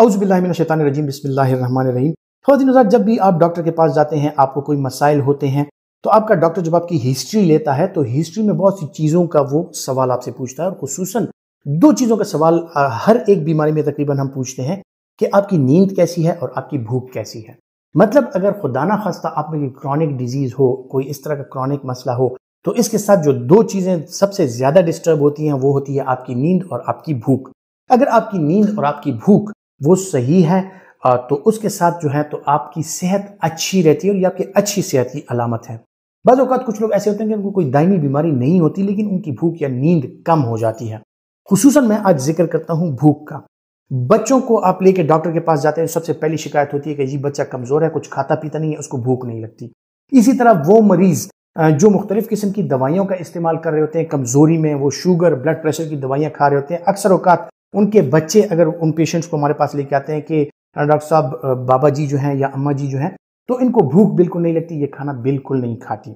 अउज़बिल्लाशैतानरजीम बसमीम थोड़ा दिन जब भी आप डॉक्टर के पास जाते हैं आपको कोई मसाइल होते हैं तो आपका डॉक्टर जब आपकी हिस्ट्री लेता है तो हिस्ट्री में बहुत सी चीज़ों का वो सवाल आपसे पूछता है और खसूस दो चीज़ों का सवाल हर एक बीमारी में तकरीबन हम पूछते हैं कि आपकी नींद कैसी है और आपकी भूख कैसी है मतलब अगर खुदाना खास्ता आप में क्रॉनिक डिजीज़ हो कोई इस तरह का क्रॉनिक मसला हो तो इसके साथ जो दो चीज़ें सबसे ज़्यादा डिस्टर्ब होती हैं वो होती है आपकी नींद और आपकी भूख अगर आपकी नींद और आपकी भूख वो सही है तो उसके साथ जो है तो आपकी सेहत अच्छी रहती है और ये आपकी अच्छी सेहत की अलामत है बाद अवत कुछ लोग ऐसे होते हैं कि उनको कोई दायनी बीमारी नहीं होती लेकिन उनकी भूख या नींद कम हो जाती है खसूस मैं आज जिक्र करता हूँ भूख का बच्चों को आप लेके डॉक्टर के पास जाते हैं सबसे पहली शिकायत होती है कि जी बच्चा कमज़ोर है कुछ खाता पीता नहीं है उसको भूख नहीं लगती इसी तरह वो मरीज़ जो मुख्तलिफ़ किस्म की दवाइयों का इस्तेमाल कर रहे होते हैं कमज़ोरी में वो शुगर ब्लड प्रेशर की दवाइयाँ खा रहे होते हैं अक्सर अवकात उनके बच्चे अगर उन पेशेंट्स को हमारे पास लेके आते हैं कि डॉक्टर साहब बाबा जी जो हैं या अम्मा जी जो हैं तो इनको भूख बिल्कुल नहीं लगती ये खाना बिल्कुल नहीं खाती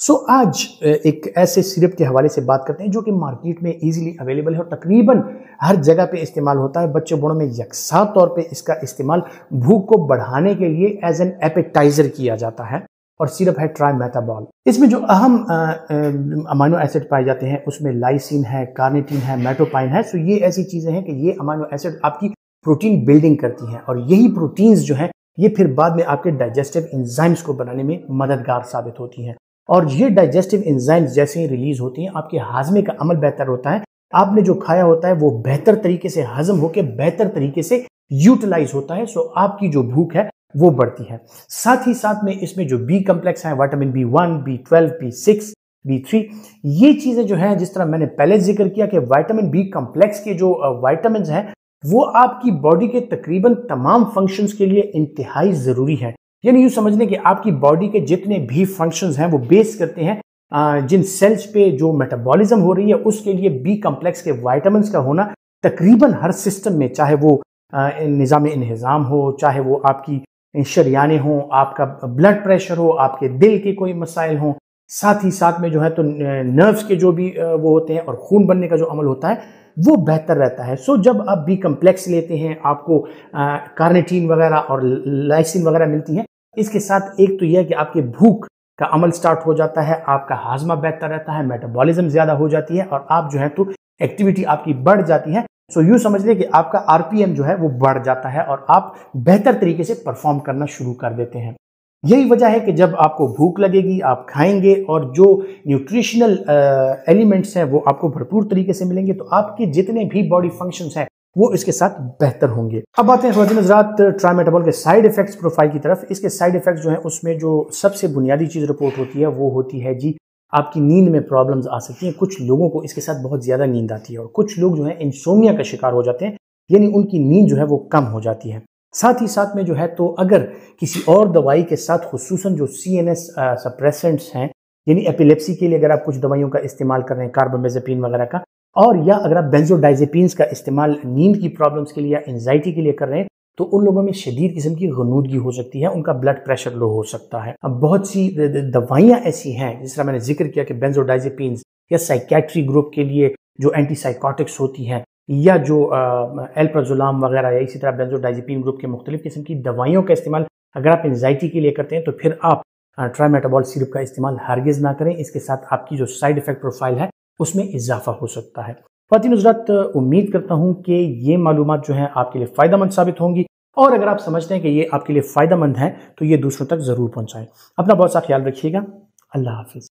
सो so, आज एक ऐसे सिरप के हवाले से बात करते हैं जो कि मार्केट में इजीली अवेलेबल है और तकरीबन हर जगह पे इस्तेमाल होता है बच्चों बड़ों में यकसा तौर पे इसका इस्तेमाल भूख को बढ़ाने के लिए एज एन एपेटाइज़र किया जाता है और सिर्फ है ट्राई मेथाबॉल इसमें जो अहम अमाइनो एसिड पाए जाते हैं उसमें लाइसिन है कार्नेटिन है मेटोपाइन है सो ये ऐसी चीज़ें हैं कि ये अमाइनो एसिड आपकी प्रोटीन बिल्डिंग करती हैं और यही प्रोटीन्स जो हैं ये फिर बाद में आपके डाइजेस्टिव इंजाइम्स को बनाने में मददगार साबित होती हैं और ये डाइजेस्टिव इंजाइम्स जैसे ही रिलीज होती हैं आपके हाजमे का अमल बेहतर होता है आपने जो खाया होता है वो बेहतर तरीके से हजम होकर बेहतर तरीके से यूटिलाइज होता है सो आपकी जो भूख है वो बढ़ती है साथ ही साथ में इसमें जो बी कम्प्लेक्स हैं vitamin B one B twelve B six B three ये चीज़ें जो हैं जिस तरह मैंने पहले जिक्र किया कि वाइटामिन बी कम्प्लेक्स के जो वाइटामिन हैं वो आपकी बॉडी के तकरीबन तमाम फंक्शंस के लिए इंतहाई ज़रूरी है यानी यूँ समझ लें कि आपकी बॉडी के जितने भी फंक्शन हैं वो बेस करते हैं जिन सेल्स पे जो मेटाबॉलिज्म हो रही है उसके लिए बी कम्प्लेक्स के वाइटामिन का होना तकरीबन हर सिस्टम में चाहे वो निज़ाम इन्हज़ाम हो चाहे वो आपकी शरियाने हों आपका ब्लड प्रेशर हो आपके दिल के कोई मसाइल हों साथ ही साथ में जो है तो नर्व्स के जो भी वो होते हैं और खून बनने का जो अमल होता है वो बेहतर रहता है सो जब आप बी कम्प्लेक्स लेते हैं आपको कार्नेटीन वगैरह और लाइसिन वगैरह मिलती है इसके साथ एक तो यह है कि आपकी भूख का अमल स्टार्ट हो जाता है आपका हाजमा बेहतर रहता है मेटाबॉलिज्म ज़्यादा हो जाती है और आप जो है तो एक्टिविटी आपकी बढ़ जाती है सो so, समझ लें कि आपका आरपीएम जो है वो बढ़ जाता है और आप बेहतर तरीके से परफॉर्म करना शुरू कर देते हैं यही वजह है कि जब आपको भूख लगेगी आप खाएंगे और जो न्यूट्रिशनल एलिमेंट्स हैं वो आपको भरपूर तरीके से मिलेंगे तो आपके जितने भी बॉडी फंक्शंस हैं वो इसके साथ बेहतर होंगे अब आते हैं नजरात ट्राइमेटाबॉल के साइड इफेक्ट्स प्रोफाइल की तरफ इसके साइड इफेक्ट्स जो हैं उसमें जो सबसे बुनियादी चीज़ रिपोर्ट होती है वो होती है जी आपकी नींद में प्रॉब्लम्स आ सकती हैं कुछ लोगों को इसके साथ बहुत ज़्यादा नींद आती है और कुछ लोग जो है इंसोमिया का शिकार हो जाते हैं यानी उनकी नींद जो है वो कम हो जाती है साथ ही साथ में जो है तो अगर किसी और दवाई के साथ खसूस जो सी एन एस सप्रेसेंट्स हैं यानी एपिलेप्सी के लिए अगर आप कुछ दवाइयों का इस्तेमाल कर रहे हैं कार्बोमेजपिन वगैरह का और या अगर आप बेंजोडाइजेपिन का इस्तेमाल नींद की प्रॉब्लम्स के लिए या एनजाइटी के लिए कर रहे हैं तो उन लोगों में शदीद किस्म की गनूदगी हो सकती है उनका ब्लड प्रेशर लो हो सकता है अब बहुत सी दवाइयाँ ऐसी हैं जिस तरह मैंने जिक्र किया कि बेंजोडाइजेपिन या साइकैट्री ग्रुप के लिए जो एंटीसाइकोटिक्स होती हैं या जो एल्प्राजोलाम वगैरह या इसी तरह बेंजोडाइजेपिन ग्रुप के मुख्तलिफ किस्म की दवाइयों का इस्तेमाल अगर आप एनजाइटी के लिए करते हैं तो फिर आप ट्राईमेटाबॉल सिरप का इस्तेमाल हरगिज़ ना करें इसके साथ आपकी जो साइड इफेक्ट प्रोफाइल है उसमें इजाफा हो सकता है फतेह नुजरत उम्मीद करता हूँ कि ये मालूम जो हैं आपके लिए फ़ायदा मंद साबित होंगी और अगर आप समझते हैं कि ये आपके लिए फ़ायदा मंद है तो ये दूसरों तक ज़रूर पहुँचाएँ अपना बहुत सा ख्याल रखिएगा अल्लाह हाफिज़